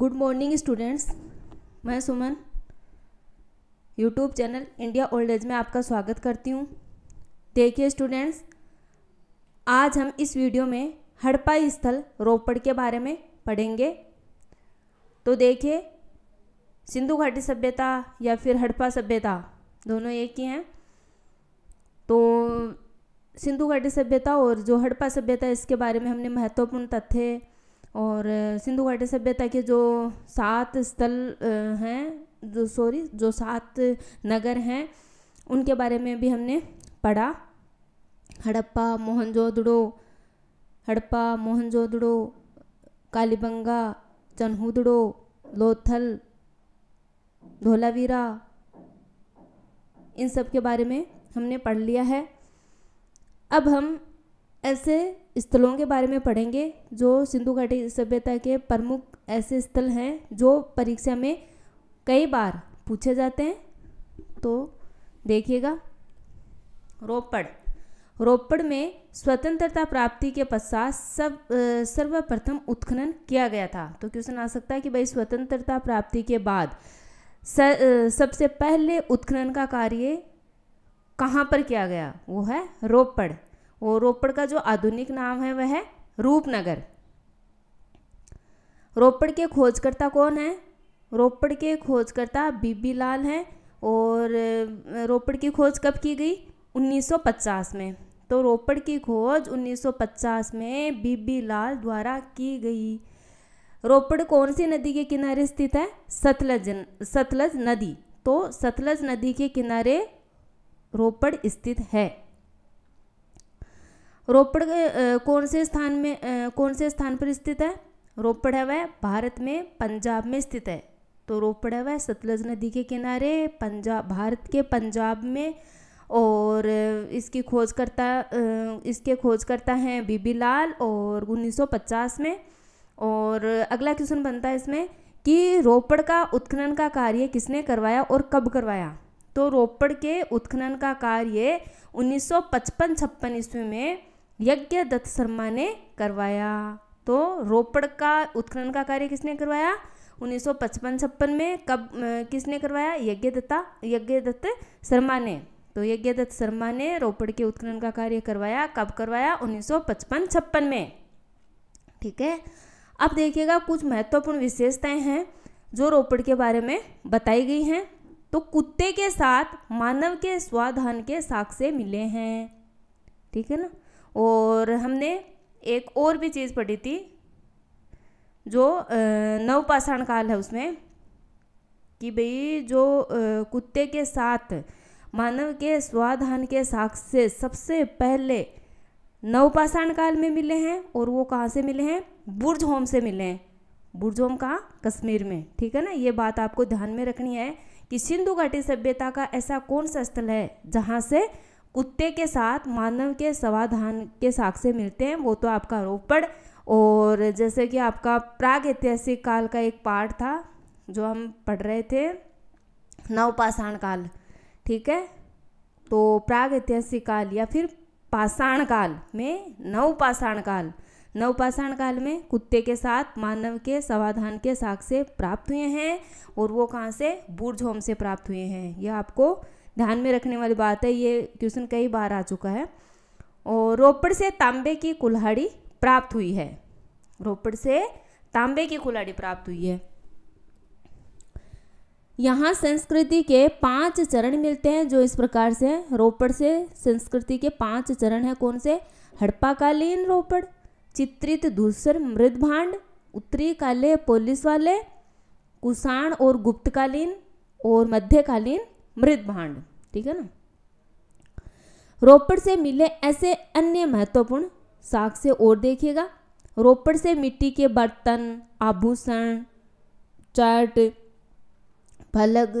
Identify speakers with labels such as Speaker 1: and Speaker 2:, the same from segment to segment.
Speaker 1: good morning students मैं Suman YouTube channel India old age में आपका स्वागत करती हूँ देखिए स्टूडेंट्स आज हम इस वीडियो में हड़पा स्थल रोपड़ के बारे में पढ़ेंगे तो देखिए सिंधु घाटी सभ्यता या फिर हड़प्पा सभ्यता दोनों एक ही हैं तो सिंधु घाटी सभ्यता और जो हड़प्पा सभ्यता इसके बारे में हमने महत्वपूर्ण तथ्य और सिंधु घाटी सभ्यता के जो सात स्थल हैं जो सॉरी जो सात नगर हैं उनके बारे में भी हमने पढ़ा हड़प्पा मोहनजोदड़ो हड़प्पा मोहनजोदड़ो कालीबंगा चनहुदड़ो लोथल धोलावीरा इन सब के बारे में हमने पढ़ लिया है अब हम ऐसे स्थलों के बारे में पढ़ेंगे जो सिंधु घाटी सभ्यता के प्रमुख ऐसे स्थल हैं जो परीक्षा में कई बार पूछे जाते हैं तो देखिएगा रोपड़ रोपड़ में स्वतंत्रता प्राप्ति के पश्चात सब सर्वप्रथम उत्खनन किया गया था तो क्वेश्चन आ सकता है कि भाई स्वतंत्रता प्राप्ति के बाद सबसे पहले उत्खनन का कार्य कहाँ पर किया गया वो है रोपड़ और रोपड़ का जो आधुनिक नाम है वह है रूपनगर रोपड़ के खोजकर्ता कौन है रोपड़ के खोजकर्ता बीबी लाल हैं और रोपड़ की खोज कब की गई 1950 में तो रोपड़ की खोज 1950 में बीबी लाल द्वारा की गई रोपड़ कौन सी नदी के किनारे स्थित है सतलज सतलज नदी तो सतलज नदी के किनारे रोपड़ स्थित है रोपड़ कौन से स्थान में कौन से स्थान पर स्थित है रोपड़ है वह भारत में पंजाब में स्थित है तो रोपड़ है वह सतलज नदी के किनारे पंजाब भारत के पंजाब में और इसकी खोजकर्ता इसके खोजकर्ता हैं बीबी लाल और 1950 में और अगला क्वेश्चन बनता है इसमें कि रोपड़ का उत्खनन का कार्य किसने करवाया और कब करवाया तो रोपड़ के उत्खनन का कार्य 1955 छप्पन ईस्वी में यज्ञ दत्त शर्मा ने करवाया तो रोपड़ का उत्खनन का कार्य किसने करवाया उन्नीस सौ पचपन छप्पन में कब किसने करवाया यज्ञ दत्ता यज्ञ दत्त शर्मा ने तो यज्ञ दत्त शर्मा ने रोपड़ के उत्खनन का कार्य करवाया कब करवाया उन्नीस सौ पचपन छप्पन में ठीक है अब देखिएगा कुछ महत्वपूर्ण विशेषताएं हैं जो रोपड़ के बारे में बताई गई हैं तो कुत्ते के साथ मानव के स्वाधान के साक्ष्य मिले हैं ठीक है ना और हमने एक और भी चीज़ पढ़ी थी जो नवपाषाण काल है उसमें कि भई जो कुत्ते के साथ मानव के स्वाधान के साक्ष्य सबसे पहले नवपाषाण काल में मिले हैं और वो कहाँ से मिले हैं बुर्ज होम से मिले हैं बुर्ज होम कहाँ कश्मीर में ठीक है ना ये बात आपको ध्यान में रखनी है कि सिंधु घाटी सभ्यता का ऐसा कौन सा स्थल है जहाँ से कुत्ते के साथ मानव के समाधान के साक्ष्य मिलते हैं वो तो आपका रोपड़ और जैसे कि आपका प्राग ऐतिहासिक काल का एक पार्ट था जो हम पढ़ रहे थे नवपाषाण काल ठीक है तो प्राग ऐतिहासिक काल या फिर पाषाण काल में नवपाषाण काल नवपाषाण काल में कुत्ते के साथ मानव के समाधान के साक्ष्य प्राप्त हुए हैं और वो कहाँ से बुर्ज होम से प्राप्त हुए हैं यह आपको ध्यान में रखने वाली बात है ये क्वेश्चन कई बार आ चुका है और रोपड़ से तांबे की कुल्हाड़ी प्राप्त हुई है रोपड़ से तांबे की कुल्हाड़ी प्राप्त हुई है यहाँ संस्कृति के पांच चरण मिलते हैं जो इस प्रकार से रोपड़ से संस्कृति के पांच चरण हैं कौन से हड़प्पाकालीन रोपड़ चित्रित दूसर मृदभांड उत्तरी काले पोलिस वाले कुषाण और गुप्तकालीन और मध्यकालीन मृत भांड ठीक है ना रोपड़ से मिले ऐसे अन्य महत्वपूर्ण से और देखिएगा रोपड़ से मिट्टी के बर्तन आभूषण चट फलग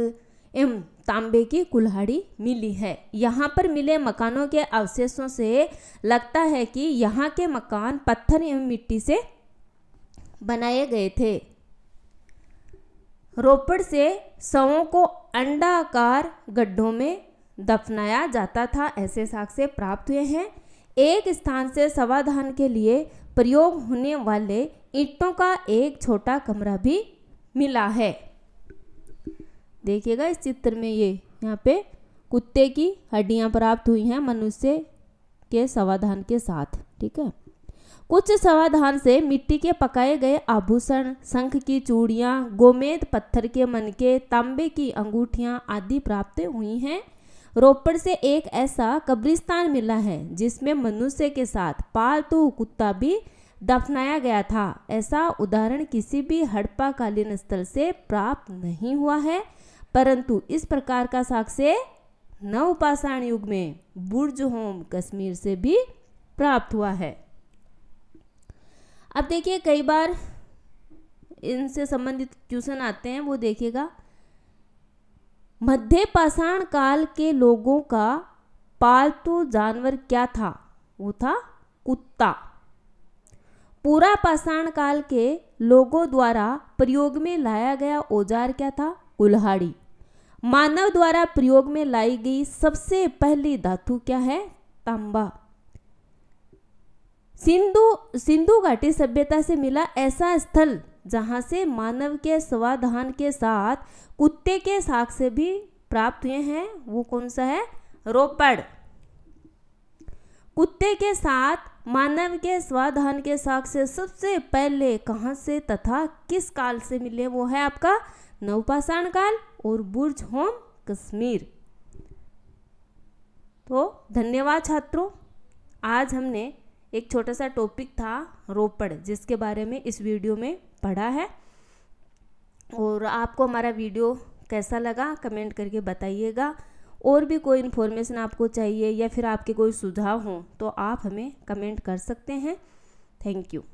Speaker 1: एवं तांबे की कुल्हाड़ी मिली है यहाँ पर मिले मकानों के अवशेषों से लगता है कि यहाँ के मकान पत्थर एवं मिट्टी से बनाए गए थे रोपड़ से सवों को अंडाकार गड्ढों में दफनाया जाता था ऐसे साक्ष्य प्राप्त हुए हैं एक स्थान से सवाधान के लिए प्रयोग होने वाले ईंटों का एक छोटा कमरा भी मिला है देखिएगा इस चित्र में ये यहाँ पे कुत्ते की हड्डियाँ प्राप्त हुई हैं मनुष्य के सवाधान के साथ ठीक है कुछ समाधान से मिट्टी के पकाए गए आभूषण शंख की चूड़ियाँ गोमेद पत्थर के मनके तांबे की अंगूठियाँ आदि प्राप्त हुई हैं रोपड़ से एक ऐसा कब्रिस्तान मिला है जिसमें मनुष्य के साथ पालतू कुत्ता भी दफनाया गया था ऐसा उदाहरण किसी भी हड़प्पाकालीन स्थल से प्राप्त नहीं हुआ है परंतु इस प्रकार का साक्ष्य नव पाषाण युग में बुर्ज होम कश्मीर से भी प्राप्त हुआ है अब देखिए कई बार इनसे संबंधित क्वेश्चन आते हैं वो देखिएगा मध्य पाषाण काल के लोगों का पालतू जानवर क्या था वो था कुत्ता पूरा पाषाण काल के लोगों द्वारा प्रयोग में लाया गया औजार क्या था कुल्हाड़ी मानव द्वारा प्रयोग में लाई गई सबसे पहली धातु क्या है तांबा सिंधु सिंधु घाटी सभ्यता से मिला ऐसा स्थल जहाँ से मानव के स्वाधान के साथ कुत्ते के साग से भी प्राप्त हुए हैं वो कौन सा है रोपड़ कुत्ते के साथ मानव के स्वाधान के साग से सबसे पहले कहाँ से तथा किस काल से मिले वो है आपका नवपाषाण काल और बुर्ज होम कश्मीर तो धन्यवाद छात्रों आज हमने एक छोटा सा टॉपिक था रोपड़ जिसके बारे में इस वीडियो में पढ़ा है और आपको हमारा वीडियो कैसा लगा कमेंट करके बताइएगा और भी कोई इन्फॉर्मेशन आपको चाहिए या फिर आपके कोई सुझाव हो तो आप हमें कमेंट कर सकते हैं थैंक यू